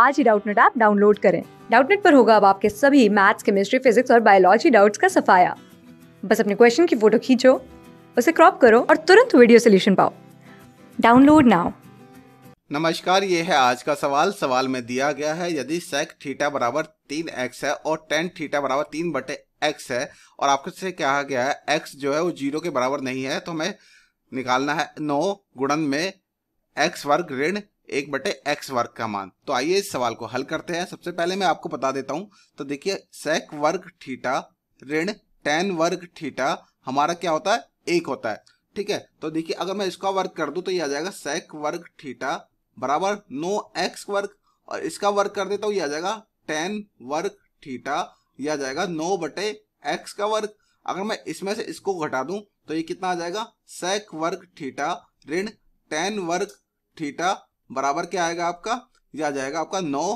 आज ही Doubtnut app download करें डाउटनेट पर होगा अब आपके सभी मैथ्स केमिस्ट्री फिजिक्स और बायोलॉजी डाउट्स का सफाया बस अपने क्वेश्चन की फोटो खींचो उसे क्रॉप करो और तुरंत वीडियो सोल्यूशन पाओ डाउनलोड नाउ नमस्कार ये है आज का सवाल सवाल में दिया गया है यदि सेक थीटा बराबर तीन एक्स है और टेन थीटा बराबर तीन बटे एक्स है और आपको से कहा गया है एक्स जो है वो जीरो के बराबर नहीं है तो हमें निकालना है नौ गुणन में एक्स वर्ग ऋण एक बटे एक्स वर्ग का मान तो आइए इस सवाल को हल करते हैं सबसे पहले मैं आपको बता देता हूं तो देखिए सेक वर्ग थीटा ऋण टेन वर्ग थीटा हमारा क्या होता है एक होता है ठीक है तो देखिए अगर मैं इसका वर्ग कर दू तो यह आ जाएगा सेक वर्ग थीटा बराबर नो एक्स वर्ग और इसका वर्ग कर देता हूं यह आ जाएगा टेन वर्ग थीटा यह आ जाएगा नो बटे एक्स का वर्ग अगर मैं इसमें से इसको घटा दूं तो ये कितना आ जाएगा सेक वर्ग थीटा ऋण टेन वर्ग थीटा बराबर क्या आएगा आपका यह आ जाएगा आपका नौ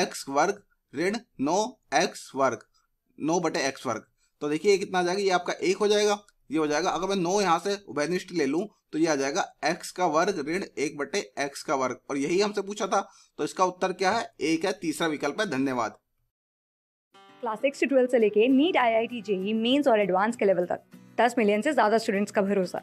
एक्स वर्ग ऋण नौ एक्स वर्ग नौ बटे एक्स वर्ग तो देखिए कितना आ जाएगा ये आपका एक हो जाएगा ये हो जाएगा अगर मैं नौ यहाँ से उभयनिष्ठ ले लूँ तो ये आ जाएगा एक्स का वर्ग ऋण एक बटे एक्स का वर्ग और यही हमसे पूछा था तो इसका उत्तर क्या है एक है तीसरा विकल्प है धन्यवाद क्लास सिक्स से ट्वेल्थ से लेके NEET I I T JEE mains और एडवांस के लेवल तक दस मिलियन से ज्यादा स्टूडेंट्स का भरोसा